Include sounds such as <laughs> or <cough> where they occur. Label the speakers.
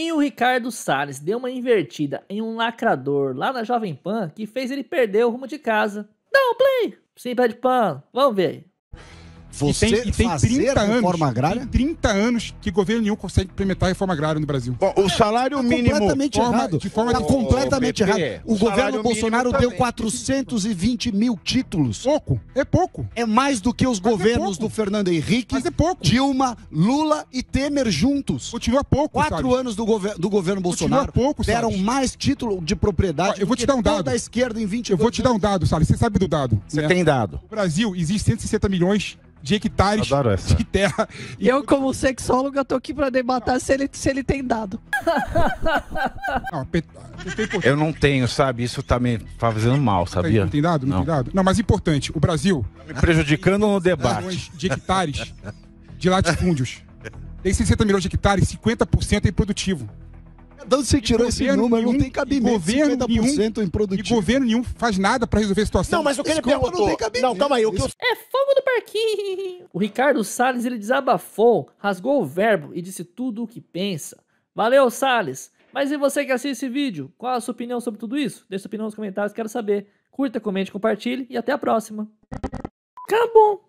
Speaker 1: E o Ricardo Salles deu uma invertida em um lacrador lá na Jovem Pan que fez ele perder o rumo de casa. Dá um play! Sim, pé de Vamos ver. Você
Speaker 2: e tem, e tem 30 anos, reforma agrária? Tem 30 anos que governo nenhum consegue implementar a reforma agrária no Brasil. Bom, o salário tá mínimo... Completamente forma, errado. De forma tá de... completamente o errado. o, o governo Bolsonaro deu
Speaker 3: 420 mil títulos. Pouco, é pouco. É mais do que os Mas é governos é do Fernando Henrique, é pouco. Dilma, Lula e Temer juntos. Continua pouco, Quatro sabe? anos do,
Speaker 2: gover do governo Bolsonaro pouco, deram sabe? mais título de propriedade eu vou te dar um dado. da esquerda em 20 Eu vou te dar um dado, sabe? Você sabe do dado. Você né? tem dado. No Brasil, existe 160 milhões de hectares de terra. E... Eu, como sexólogo, tô aqui para debater se ele, se ele tem dado. <laughs> Não, Eu não tenho, sabe? Isso tá me fazendo mal, sabia? Não tem dado? Não, não. tem dado? Não, mas importante, o Brasil... Tá me prejudicando no debate. de hectares de latifúndios. Tem 60 milhões de hectares, 50% é improdutivo. De onde você tirou esse número? Nenhum, não tem cabimento. Governo 50% nenhum, é improdutivo. E governo nenhum faz
Speaker 1: nada para resolver a situação. Não, mas o que ele perguntou... Não, não, calma aí. O que eu... É fogo do parquinho. <laughs> O Ricardo Salles ele desabafou, rasgou o verbo e disse tudo o que pensa. Valeu, Salles! Mas e você que assiste esse vídeo? Qual a sua opinião sobre tudo isso? Deixe sua opinião nos comentários, quero saber. Curta, comente, compartilhe e até a próxima. Acabou!